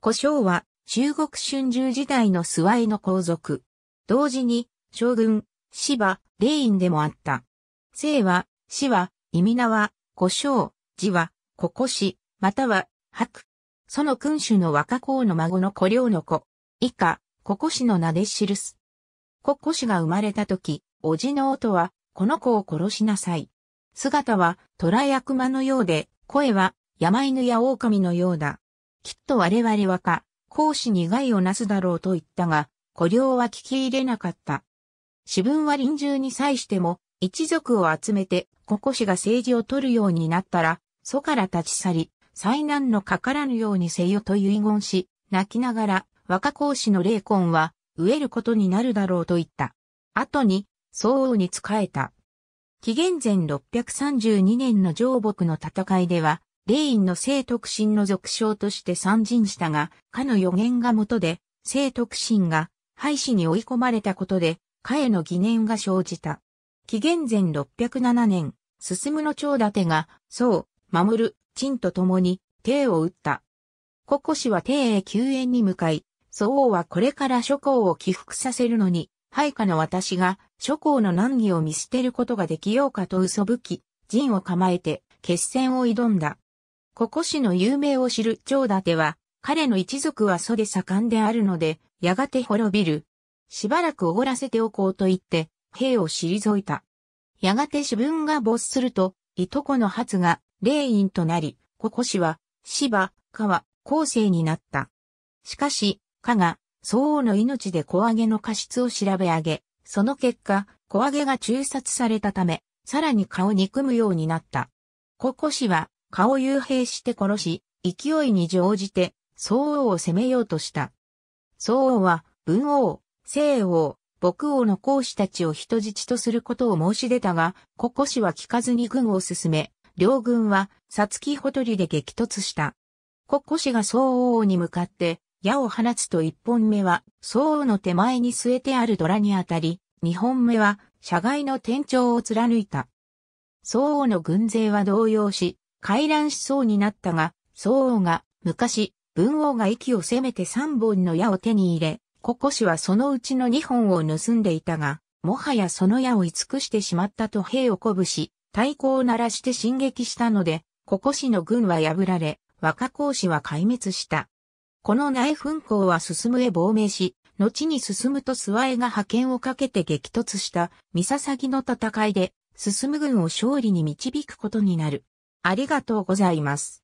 胡椒は中国春秋時代の諏訪への皇族。同時に将軍、芝、霊院でもあった。姓は、死は、意味名は、胡椒、字は、ここし、または、白。その君主の若公の孫の古領の子。以下、ここしの名で記す。ここしが生まれた時、おじの音は、この子を殺しなさい。姿は、虎や熊のようで、声は、山犬や狼のようだ。きっと我々はか、講師に害をなすだろうと言ったが、古領は聞き入れなかった。私文は臨終に際しても、一族を集めて、古古氏が政治を取るようになったら、祖から立ち去り、災難のかからぬようにせよと遺言し、泣きながら、若孔子の霊魂は、飢えることになるだろうと言った。後に、相応に仕えた。紀元前632年の上木の戦いでは、霊院の聖徳神の俗称として参陣したが、かの予言がもとで、聖徳神が廃止に追い込まれたことで、かへの疑念が生じた。紀元前607年、進むの長立が、そう、守る、陳と共に、帝を討った。国コ氏は帝へ救援に向かい、宋王はこれから諸侯を起伏させるのに、廃下の私が諸侯の難儀を見捨てることができようかと嘘吹き、陣を構えて決戦を挑んだ。ここ氏の有名を知る長立は、彼の一族は祖で盛んであるので、やがて滅びる。しばらくおごらせておこうと言って、兵を退いた。やがて自分が没すると、いとこの初が、霊院となり、ここ氏は、芝、川、後世になった。しかし、加が、相応の命で小揚げの過失を調べ上げ、その結果、小揚げが中殺されたため、さらに顔を憎むようになった。ここ氏は、顔を幽閉して殺し、勢いに乗じて、宋王を攻めようとした。宋王は、文王、聖王、牧王の公子たちを人質とすることを申し出たが、ここ氏は聞かずに軍を進め、両軍は、さつきほとりで激突した。国庫氏が宋王に向かって、矢を放つと一本目は、宋王の手前に据えてある虎に当たり、二本目は、社外の天井を貫いた。宋王の軍勢は動揺し、回覧しそうになったが、宋王が昔、文王が息を攻めて三本の矢を手に入れ、ここ氏はそのうちの二本を盗んでいたが、もはやその矢を尽くしてしまったと兵を鼓舞し、太鼓を鳴らして進撃したので、ここ氏の軍は破られ、若公氏は壊滅した。この内紛行は進むへ亡命し、後に進むと諏訪江が派遣をかけて激突した、三笹木の戦いで、進む軍を勝利に導くことになる。ありがとうございます。